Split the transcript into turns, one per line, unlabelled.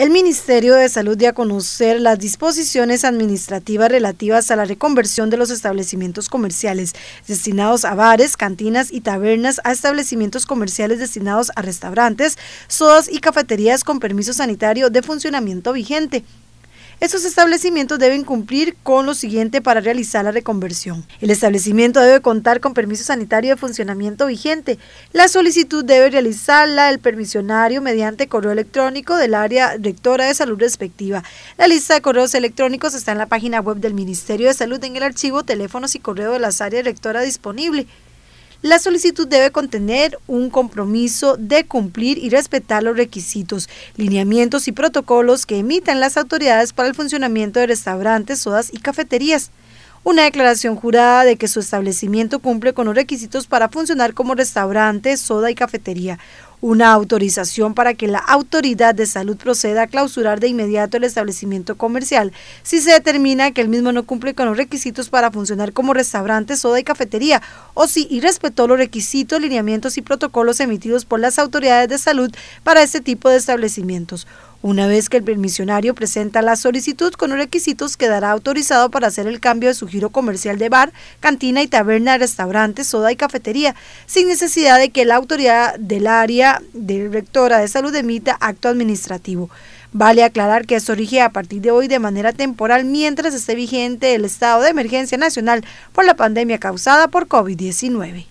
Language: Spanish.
El Ministerio de Salud dio a conocer las disposiciones administrativas relativas a la reconversión de los establecimientos comerciales destinados a bares, cantinas y tabernas a establecimientos comerciales destinados a restaurantes, sodas y cafeterías con permiso sanitario de funcionamiento vigente estos establecimientos deben cumplir con lo siguiente para realizar la reconversión. El establecimiento debe contar con permiso sanitario de funcionamiento vigente. La solicitud debe realizarla el permisionario mediante correo electrónico del área rectora de salud respectiva. La lista de correos electrónicos está en la página web del Ministerio de Salud en el archivo teléfonos y correo de las áreas rectora disponible. La solicitud debe contener un compromiso de cumplir y respetar los requisitos, lineamientos y protocolos que emitan las autoridades para el funcionamiento de restaurantes, sodas y cafeterías. Una declaración jurada de que su establecimiento cumple con los requisitos para funcionar como restaurante, soda y cafetería una autorización para que la autoridad de salud proceda a clausurar de inmediato el establecimiento comercial si se determina que el mismo no cumple con los requisitos para funcionar como restaurante, soda y cafetería o si irrespetó los requisitos, lineamientos y protocolos emitidos por las autoridades de salud para este tipo de establecimientos. Una vez que el permisionario presenta la solicitud con requisitos, quedará autorizado para hacer el cambio de su giro comercial de bar, cantina y taberna, restaurante, soda y cafetería, sin necesidad de que la autoridad del área de rectora de salud emita acto administrativo. Vale aclarar que esto rige a partir de hoy de manera temporal mientras esté vigente el estado de emergencia nacional por la pandemia causada por COVID-19.